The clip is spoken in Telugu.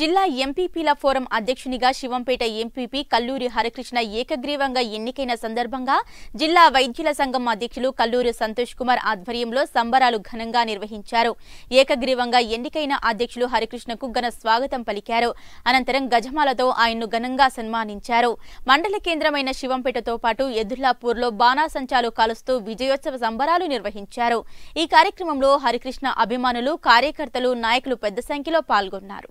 జిల్లా ఎంపీపీల ఫోరం అధ్యక్షునిగా శివంపేట ఎంపీపీ కల్లూరి హరికృష్ణ ఏకగ్రీవంగా ఎన్నికైన సందర్భంగా జిల్లా వైద్యుల సంఘం అధ్యక్షులు కల్లూరి సంతోష్ కుమార్ ఆధ్వర్యంలో సంబరాలు ఘనంగా నిర్వహించారు ఏకగ్రీవంగా ఎన్నికైన అధ్యక్షులు హరికృష్ణకు ఘన స్వాగతం పలికారు అనంతరం గజమాలతో ఆయన్ను ఘనంగా సన్మానించారు మండల కేంద్రమైన శివంపేటతో పాటు ఎదుర్లాపూర్లో బాణాసంచాలు కాలుస్తూ విజయోత్సవ సంబరాలు నిర్వహించారు ఈ కార్యక్రమంలో హరికృష్ణ అభిమానులు కార్యకర్తలు నాయకులు పెద్ద సంఖ్యలో పాల్గొన్నారు